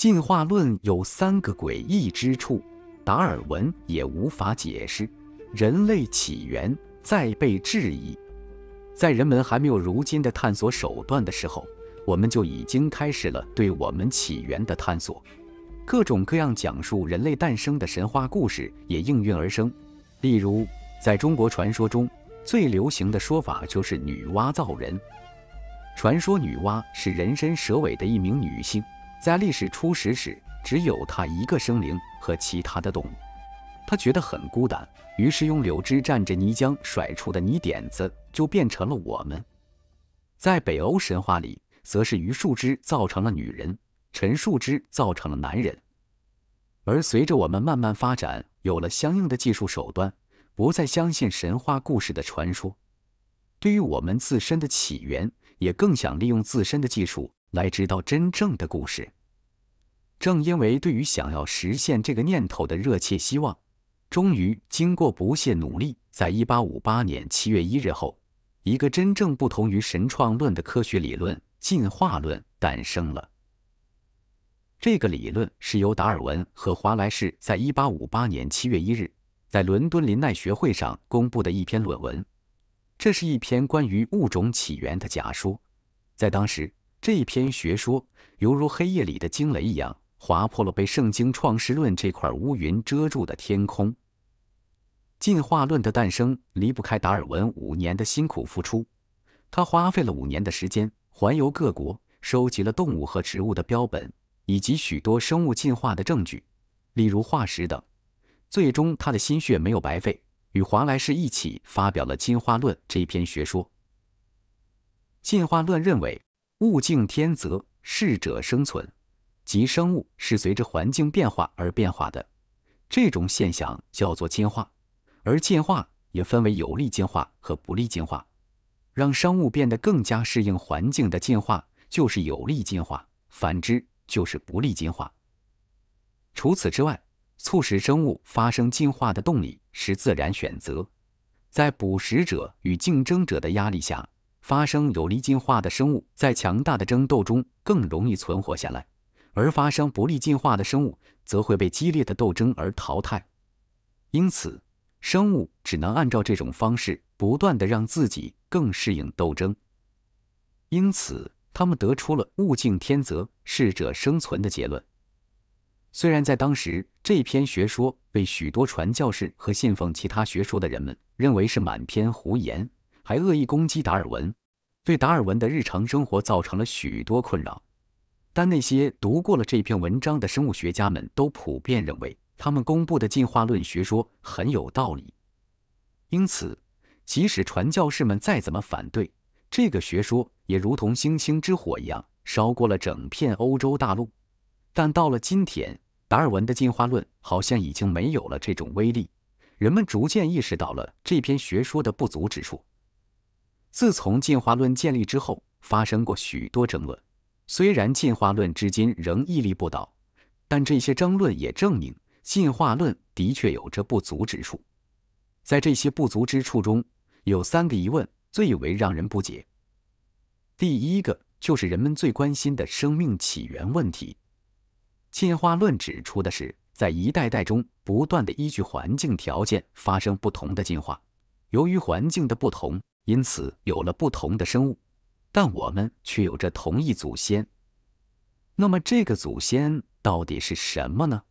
进化论有三个诡异之处，达尔文也无法解释。人类起源在被质疑，在人们还没有如今的探索手段的时候，我们就已经开始了对我们起源的探索。各种各样讲述人类诞生的神话故事也应运而生。例如，在中国传说中，最流行的说法就是女娲造人。传说女娲是人身蛇尾的一名女性。在历史初始时，只有他一个生灵和其他的动物，他觉得很孤单，于是用柳枝蘸着泥浆甩出的泥点子就变成了我们。在北欧神话里，则是榆树枝造成了女人，陈树枝造成了男人。而随着我们慢慢发展，有了相应的技术手段，不再相信神话故事的传说，对于我们自身的起源，也更想利用自身的技术。来知道真正的故事。正因为对于想要实现这个念头的热切希望，终于经过不懈努力，在一八五八年七月一日后，一个真正不同于神创论的科学理论——进化论诞生了。这个理论是由达尔文和华莱士在一八五八年七月一日在伦敦林奈学会上公布的一篇论文。这是一篇关于物种起源的假说，在当时。这一篇学说犹如黑夜里的惊雷一样，划破了被《圣经·创世论》这块乌云遮住的天空。进化论的诞生离不开达尔文五年的辛苦付出，他花费了五年的时间环游各国，收集了动物和植物的标本，以及许多生物进化的证据，例如化石等。最终，他的心血没有白费，与华莱士一起发表了《进化论》这一篇学说。进化论认为。物竞天择，适者生存，即生物是随着环境变化而变化的。这种现象叫做进化，而进化也分为有利进化和不利进化。让生物变得更加适应环境的进化就是有利进化，反之就是不利进化。除此之外，促使生物发生进化的动力是自然选择，在捕食者与竞争者的压力下。发生有利进化的生物在强大的争斗中更容易存活下来，而发生不利进化的生物则会被激烈的斗争而淘汰。因此，生物只能按照这种方式不断的让自己更适应斗争。因此，他们得出了“物竞天择，适者生存”的结论。虽然在当时，这篇学说被许多传教士和信奉其他学说的人们认为是满篇胡言。还恶意攻击达尔文，对达尔文的日常生活造成了许多困扰。但那些读过了这篇文章的生物学家们都普遍认为，他们公布的进化论学说很有道理。因此，即使传教士们再怎么反对，这个学说也如同星星之火一样，烧过了整片欧洲大陆。但到了今天，达尔文的进化论好像已经没有了这种威力。人们逐渐意识到了这篇学说的不足之处。自从进化论建立之后，发生过许多争论。虽然进化论至今仍屹立不倒，但这些争论也证明进化论的确有着不足之处。在这些不足之处中，有三个疑问最为让人不解。第一个就是人们最关心的生命起源问题。进化论指出的是，在一代代中不断的依据环境条件发生不同的进化，由于环境的不同。因此，有了不同的生物，但我们却有着同一祖先。那么，这个祖先到底是什么呢？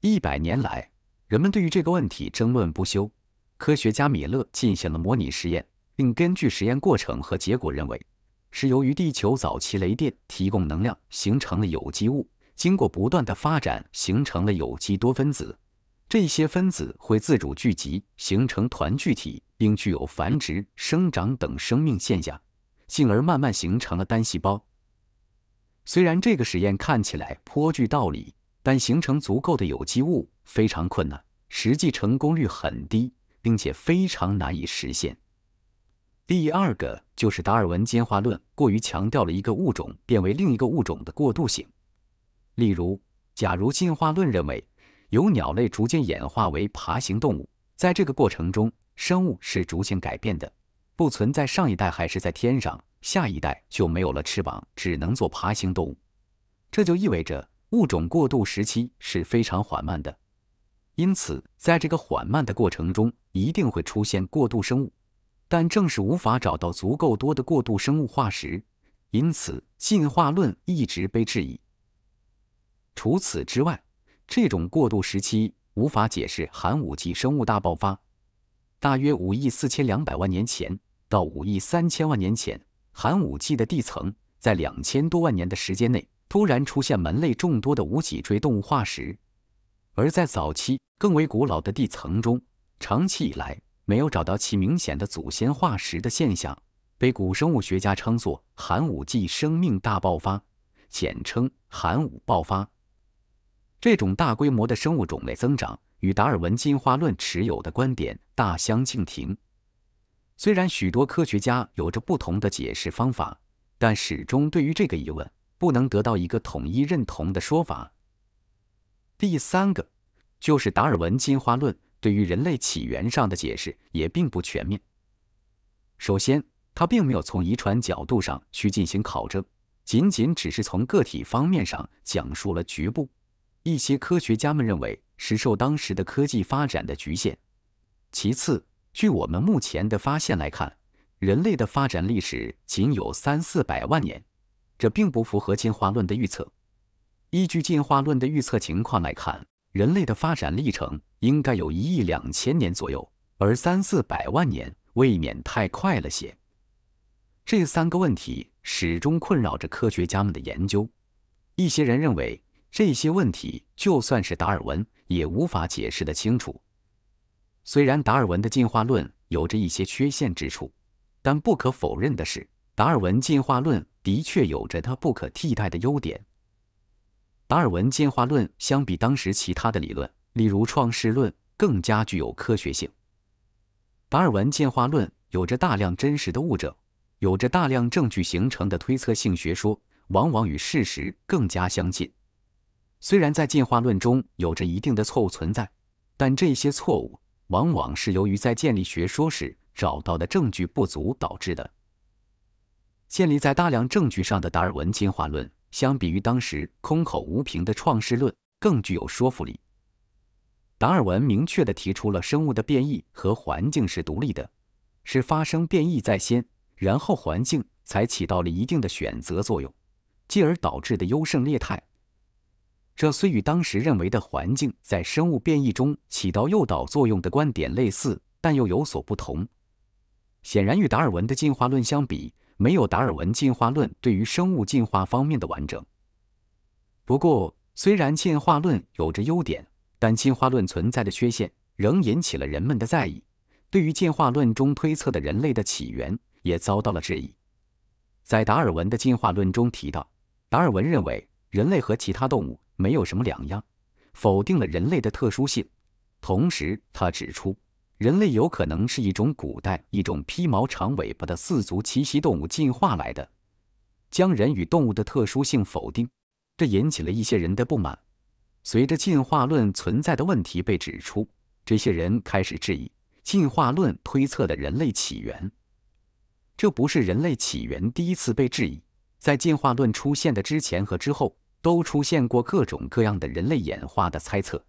一百年来，人们对于这个问题争论不休。科学家米勒进行了模拟实验，并根据实验过程和结果，认为是由于地球早期雷电提供能量，形成了有机物，经过不断的发展，形成了有机多分子。这些分子会自主聚集，形成团聚体，并具有繁殖、生长等生命现象，进而慢慢形成了单细胞。虽然这个实验看起来颇具道理，但形成足够的有机物非常困难，实际成功率很低，并且非常难以实现。第二个就是达尔文进化论过于强调了一个物种变为另一个物种的过渡性，例如，假如进化论认为。由鸟类逐渐演化为爬行动物，在这个过程中，生物是逐渐改变的，不存在上一代还是在天上，下一代就没有了翅膀，只能做爬行动物。这就意味着物种过渡时期是非常缓慢的，因此在这个缓慢的过程中，一定会出现过渡生物。但正是无法找到足够多的过渡生物化石，因此进化论一直被质疑。除此之外。这种过渡时期无法解释寒武纪生物大爆发，大约五亿四千两百万年前到五亿三千万年前，寒武纪的地层在两千多万年的时间内突然出现门类众多的无脊椎动物化石，而在早期更为古老的地层中，长期以来没有找到其明显的祖先化石的现象，被古生物学家称作寒武纪生命大爆发，简称寒武爆发。这种大规模的生物种类增长与达尔文进化论持有的观点大相径庭。虽然许多科学家有着不同的解释方法，但始终对于这个疑问不能得到一个统一认同的说法。第三个就是达尔文进化论对于人类起源上的解释也并不全面。首先，它并没有从遗传角度上去进行考证，仅仅只是从个体方面上讲述了局部。一些科学家们认为是受当时的科技发展的局限。其次，据我们目前的发现来看，人类的发展历史仅有三四百万年，这并不符合进化论的预测。依据进化论的预测情况来看，人类的发展历程应该有一亿两千年左右，而三四百万年未免太快了些。这三个问题始终困扰着科学家们的研究。一些人认为。这些问题就算是达尔文也无法解释得清楚。虽然达尔文的进化论有着一些缺陷之处，但不可否认的是，达尔文进化论的确有着它不可替代的优点。达尔文进化论相比当时其他的理论，例如创世论，更加具有科学性。达尔文进化论有着大量真实的物证，有着大量证据形成的推测性学说，往往与事实更加相近。虽然在进化论中有着一定的错误存在，但这些错误往往是由于在建立学说时找到的证据不足导致的。建立在大量证据上的达尔文进化论，相比于当时空口无凭的创世论，更具有说服力。达尔文明确地提出了生物的变异和环境是独立的，是发生变异在先，然后环境才起到了一定的选择作用，继而导致的优胜劣汰。这虽与当时认为的环境在生物变异中起到诱导作用的观点类似，但又有所不同。显然，与达尔文的进化论相比，没有达尔文进化论对于生物进化方面的完整。不过，虽然进化论有着优点，但进化论存在的缺陷仍引起了人们的在意。对于进化论中推测的人类的起源，也遭到了质疑。在达尔文的进化论中提到，达尔文认为人类和其他动物。没有什么两样，否定了人类的特殊性。同时，他指出，人类有可能是一种古代、一种披毛长尾巴的四足栖息动物进化来的，将人与动物的特殊性否定，这引起了一些人的不满。随着进化论存在的问题被指出，这些人开始质疑进化论推测的人类起源。这不是人类起源第一次被质疑，在进化论出现的之前和之后。都出现过各种各样的人类演化的猜测，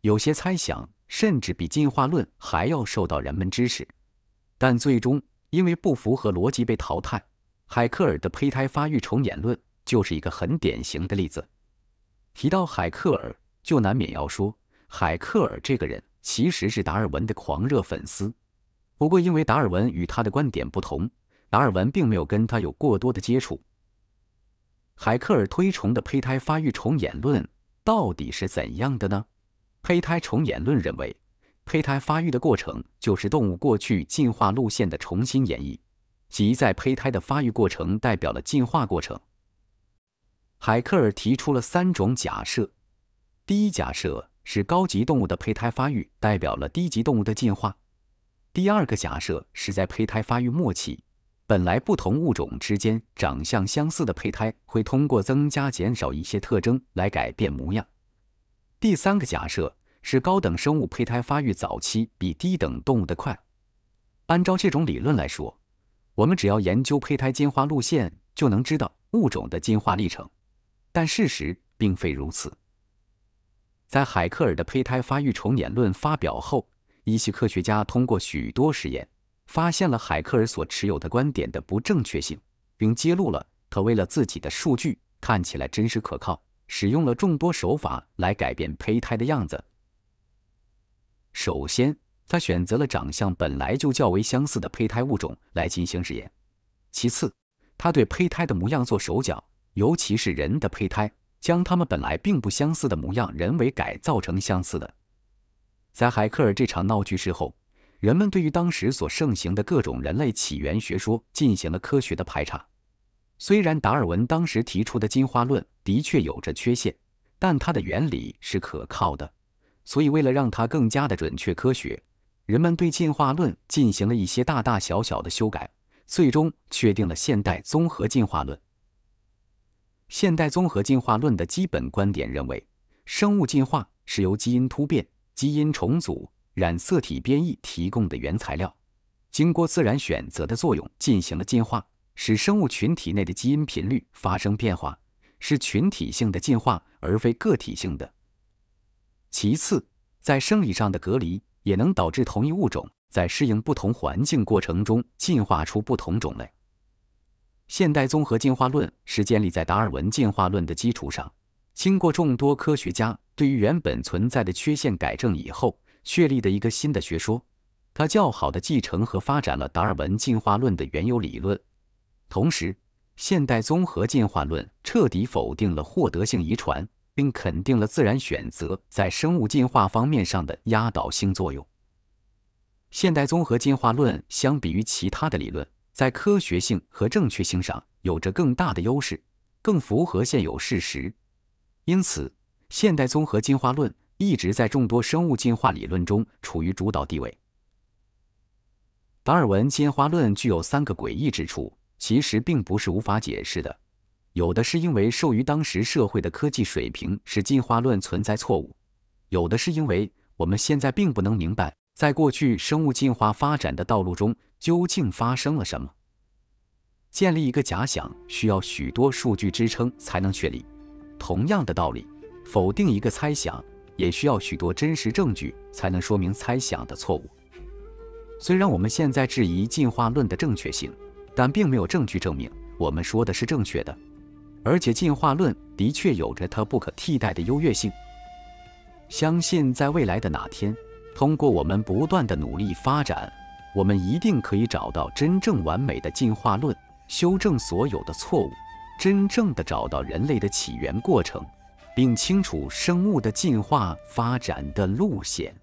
有些猜想甚至比进化论还要受到人们支持，但最终因为不符合逻辑被淘汰。海克尔的胚胎发育重演论就是一个很典型的例子。提到海克尔，就难免要说海克尔这个人其实是达尔文的狂热粉丝，不过因为达尔文与他的观点不同，达尔文并没有跟他有过多的接触。海克尔推崇的胚胎发育重演论到底是怎样的呢？胚胎重演论认为，胚胎发育的过程就是动物过去进化路线的重新演绎，即在胚胎的发育过程代表了进化过程。海克尔提出了三种假设：第一假设是高级动物的胚胎发育代表了低级动物的进化；第二个假设是在胚胎发育末期。本来不同物种之间长相相似的胚胎会通过增加、减少一些特征来改变模样。第三个假设是高等生物胚胎发育早期比低等动物的快。按照这种理论来说，我们只要研究胚胎进化路线，就能知道物种的进化历程。但事实并非如此。在海克尔的胚胎发育重演论发表后，一些科学家通过许多实验。发现了海克尔所持有的观点的不正确性，并揭露了他为了自己的数据看起来真实可靠，使用了众多手法来改变胚胎的样子。首先，他选择了长相本来就较为相似的胚胎物种来进行实验；其次，他对胚胎的模样做手脚，尤其是人的胚胎，将他们本来并不相似的模样人为改造成相似的。在海克尔这场闹剧之后。人们对于当时所盛行的各种人类起源学说进行了科学的排查。虽然达尔文当时提出的进化论的确有着缺陷，但它的原理是可靠的。所以，为了让它更加的准确科学，人们对进化论进行了一些大大小小的修改，最终确定了现代综合进化论。现代综合进化论的基本观点认为，生物进化是由基因突变、基因重组。染色体变异提供的原材料，经过自然选择的作用进行了进化，使生物群体内的基因频率发生变化，是群体性的进化而非个体性的。其次，在生理上的隔离也能导致同一物种在适应不同环境过程中进化出不同种类。现代综合进化论是建立在达尔文进化论的基础上，经过众多科学家对于原本存在的缺陷改正以后。确立的一个新的学说，它较好的继承和发展了达尔文进化论的原有理论，同时，现代综合进化论彻底否定了获得性遗传，并肯定了自然选择在生物进化方面上的压倒性作用。现代综合进化论相比于其他的理论，在科学性和正确性上有着更大的优势，更符合现有事实。因此，现代综合进化论。一直在众多生物进化理论中处于主导地位。达尔文进化论具有三个诡异之处，其实并不是无法解释的，有的是因为受于当时社会的科技水平，使进化论存在错误；有的是因为我们现在并不能明白，在过去生物进化发展的道路中究竟发生了什么。建立一个假想需要许多数据支撑才能确立，同样的道理，否定一个猜想。也需要许多真实证据才能说明猜想的错误。虽然我们现在质疑进化论的正确性，但并没有证据证明我们说的是正确的。而且，进化论的确有着它不可替代的优越性。相信在未来的哪天，通过我们不断的努力发展，我们一定可以找到真正完美的进化论，修正所有的错误，真正的找到人类的起源过程。并清楚生物的进化发展的路线。